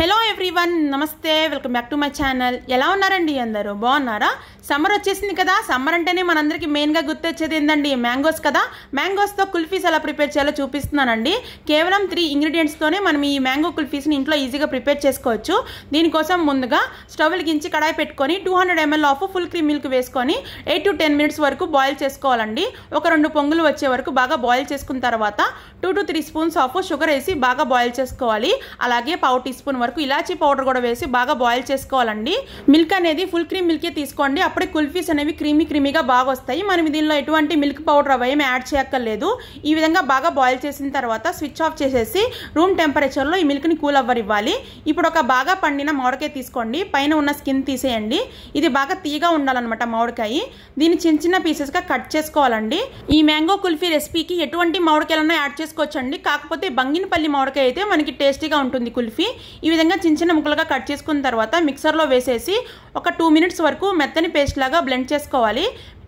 hello everyone నమస్తే welcome back to my channel ఎలా ఉన్నారండి అందరూ బాగున్నారా సమ్మర్ వచ్చేసింది కదా సమ్మర్ అంటేనే మనందరికీ మెయిన్గా గుర్తొచ్చేది ఏంటండి మ్యాంగోస్ కదా మ్యాంగోస్తో కుల్ఫీస్ ఎలా ప్రిపేర్ చేయాలో చూపిస్తున్నానండి కేవలం త్రీ ఇంగ్రీడియంట్స్తోనే మనం ఈ మ్యాంగో కుల్ఫీస్ని ఇంట్లో ఈజీగా ప్రిపేర్ చేసుకోవచ్చు దీనికోసం ముందుగా స్టవ్లు గించి కడాయి పెట్టుకొని two hundred ml of full cream milk వేసుకొని ఎయిట్ టు టెన్ మినిట్స్ వరకు బాయిల్ చేసుకోవాలండి ఒక రెండు పొంగులు వచ్చే వరకు బాగా బాయిల్ చేసుకున్న తర్వాత two to three spoons of sugar వేసి బాగా బాయిల్ చేసుకోవాలి అలాగే పావు టీ స్పూన్ వరకు వరకు ఇలాచీ పౌడర్ కూడా వేసి బాగా బాయిల్ చేసుకోవాలండి మిల్క్ అనేది ఫుల్ క్రీమ్ మిల్కే తీసుకోండి అప్పుడే కుల్ఫీస్ అనేవి క్రీమీ క్రీమీగా బాగా వస్తాయి మనం దీనిలో ఎటువంటి మిల్క్ పౌడర్ అవేమి యాడ్ చేయక్కర్లేదు ఈ విధంగా బాగా బాయిల్ చేసిన తర్వాత స్విచ్ ఆఫ్ చేసేసి రూమ్ టెంపరేచర్లో ఈ మిల్క్ని కూల్ అవ్వరు ఇవ్వాలి ఇప్పుడు ఒక బాగా పండిన మామిడికాయ తీసుకోండి పైన ఉన్న స్కిన్ తీసేయండి ఇది బాగా తీగా ఉండాలన్నమాట మామిడికాయ దీన్ని చిన్న చిన్న పీసెస్గా కట్ చేసుకోవాలండి ఈ మ్యాంగో కుల్ఫీ రెసిపీకి ఎటువంటి మామిడికాయలన్నా యాడ్ చేసుకోవచ్చండి కాకపోతే బంగినపల్లి మామిడికాయ అయితే మనకి టేస్టీగా ఉంటుంది కుల్ఫీ ఈ విధంగా చిన్న చిన్న ముక్కలుగా కట్ చేసుకున్న తర్వాత మిక్సర్లో వేసేసి ఒక టూ మినిట్స్ వరకు మెత్తని పేస్ట్ లాగా బ్లెండ్ చేసుకోవాలి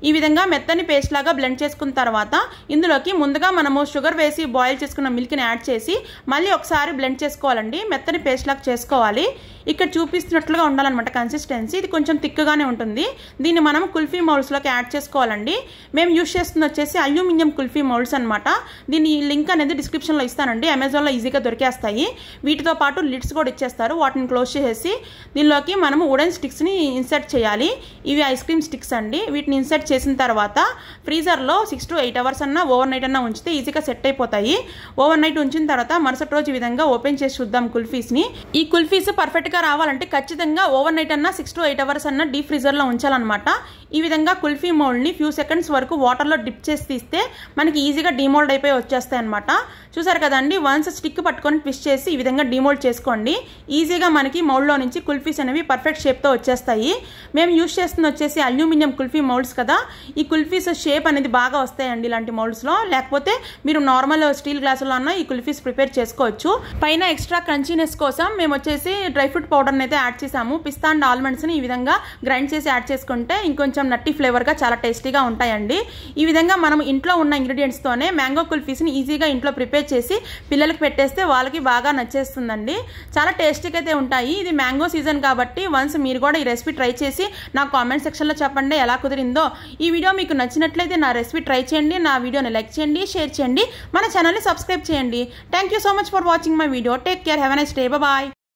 ఈ విధంగా మెత్తని పేస్ట్ లాగా బ్లెండ్ చేసుకున్న తర్వాత ఇందులోకి ముందుగా మనము షుగర్ వేసి బాయిల్ చేసుకున్న మిల్క్ని యాడ్ చేసి మళ్ళీ ఒకసారి బ్లెండ్ చేసుకోవాలండి మెత్తని పేస్ట్ లాగా చేసుకోవాలి ఇక్కడ చూపిస్తున్నట్లుగా ఉండాలన్నమాట కన్సిస్టెన్సీ ఇది కొంచెం తిక్కుగానే ఉంటుంది దీన్ని మనం కుల్ఫీ మౌల్స్లోకి యాడ్ చేసుకోవాలండి మేము యూస్ చేస్తుంది వచ్చేసి అల్యూమినియం కుల్ఫీ మౌల్స్ అనమాట దీన్ని లింక్ అనేది డిస్క్రిప్షన్లో ఇస్తానండి అమెజాన్లో ఈజీగా దొరికేస్తాయి వీటితో పాటు లిడ్స్ కూడా ఇచ్చేస్తారు వాటిని క్లోజ్ చేసేసి దీనిలోకి మనము వుడెన్ స్టిక్స్ని ఇన్సర్ట్ చేయాలి ఇవి ఐస్ క్రీమ్ స్టిక్స్ అండి వీటిని ఇన్సర్ట్ చేసిన తర్వాత ఫ్రీజర్లో సిక్స్ టు ఎయిట్ అవర్స్ అన్నా ఓవర్ నైట్ అన్నా ఉంచితే ఈజీగా సెట్ అయిపోతాయి ఓవర్ నైట్ ఉంచిన తర్వాత మరుసటి రోజు విధంగా ఓపెన్ చేసి చూద్దాం కుల్ఫీస్ని ఈ కుల్ఫీస్ పర్ఫెక్ట్గా రావాలంటే ఖచ్చితంగా ఓవర్ నైట్ అన్నా సిక్స్ టు ఎయిట్ అవర్స్ అన్నా డీప్ ఫ్రీజర్లో ఉంచాలన్నమాట ఈ విధంగా కుల్ఫీ మౌల్డ్ని ఫ్యూ సెకండ్స్ వరకు వాటర్లో డిప్ చేసి తీస్తే మనకి ఈజీగా డిమోల్డ్ అయిపోయి వచ్చేస్తాయి అనమాట చూసారు కదండి వన్స్ స్టిక్ పట్టుకొని ట్విస్ట్ చేసి ఈ విధంగా డిమోల్డ్ చేసుకోండి ఈజీగా మనకి మౌల్డ్లో నుంచి కుల్ఫీస్ అనేవి పర్ఫెక్ట్ షేప్తో వచ్చేస్తాయి మేము యూజ్ చేస్తుంది వచ్చేసి అల్యూమినియం కుల్ఫీ మౌల్డ్స్ కదా ఈ కుల్ఫీస్ షేప్ అనేది బాగా వస్తాయండి ఇలాంటి మౌల్డ్స్లో లేకపోతే మీరు నార్మల్ స్టీల్ గ్లాసులో అన్న ఈ కుల్ఫీస్ ప్రిపేర్ చేసుకోవచ్చు పైన ఎక్స్ట్రా క్రంచీనెస్ కోసం మేము వచ్చేసి డ్రై ఫ్రూట్ పౌడర్ని అయితే యాడ్ చేసాము పిస్తా అండ్ ఆల్మండ్స్ని ఈ విధంగా గ్రైండ్ చేసి యాడ్ చేసుకుంటే ఇంకొంచెం నట్టి ఫ్లేవర్గా చాలా టేస్టీగా ఉంటాయండి ఈ విధంగా మనం ఇంట్లో ఉన్న ఇంగ్రీడియంట్స్తోనే మ్యాంగో కుల్ఫీస్ని ఈజీగా ఇంట్లో ప్రిపేర్ చేసి పిల్లలకి పెట్టేస్తే వాళ్ళకి బాగా నచ్చేస్తుందండి చాలా టేస్టీగా అయితే ఉంటాయి ఇది మ్యాంగో సీజన్ కాబట్టి వన్స్ మీరు కూడా ఈ రెసిపీ ట్రై చేసి నా కామెంట్ సెక్షన్లో చెప్పండి ఎలా కుదిరిందో ఈ వీడియో మీకు నచ్చినట్లయితే నా రెసిపీ ట్రై చేయండి నా వీడియోని లైక్ చేయండి షేర్ చేయండి మన ఛానల్ని సబ్స్క్రైబ్ చేయండి thank you so much for watching my video take care have a day bye